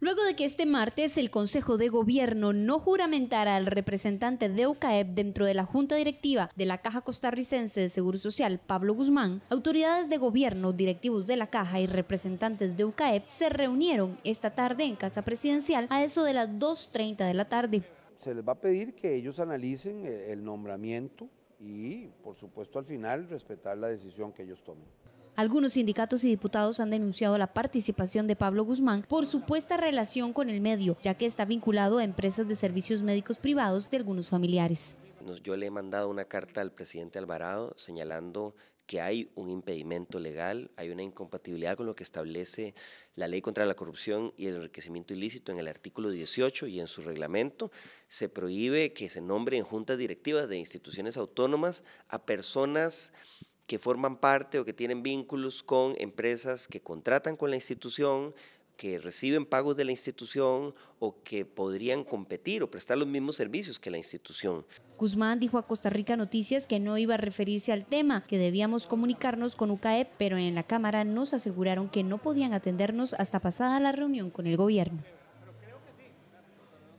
Luego de que este martes el Consejo de Gobierno no juramentara al representante de UCAEP dentro de la Junta Directiva de la Caja Costarricense de Seguro Social, Pablo Guzmán, autoridades de gobierno, directivos de la Caja y representantes de UCAEP se reunieron esta tarde en Casa Presidencial a eso de las 2.30 de la tarde. Se les va a pedir que ellos analicen el nombramiento y, por supuesto, al final respetar la decisión que ellos tomen. Algunos sindicatos y diputados han denunciado la participación de Pablo Guzmán por supuesta relación con el medio, ya que está vinculado a empresas de servicios médicos privados de algunos familiares. Yo le he mandado una carta al presidente Alvarado señalando que hay un impedimento legal, hay una incompatibilidad con lo que establece la ley contra la corrupción y el enriquecimiento ilícito en el artículo 18 y en su reglamento. Se prohíbe que se nombren juntas directivas de instituciones autónomas a personas que forman parte o que tienen vínculos con empresas que contratan con la institución, que reciben pagos de la institución o que podrían competir o prestar los mismos servicios que la institución. Guzmán dijo a Costa Rica Noticias que no iba a referirse al tema, que debíamos comunicarnos con UCAE, pero en la Cámara nos aseguraron que no podían atendernos hasta pasada la reunión con el gobierno.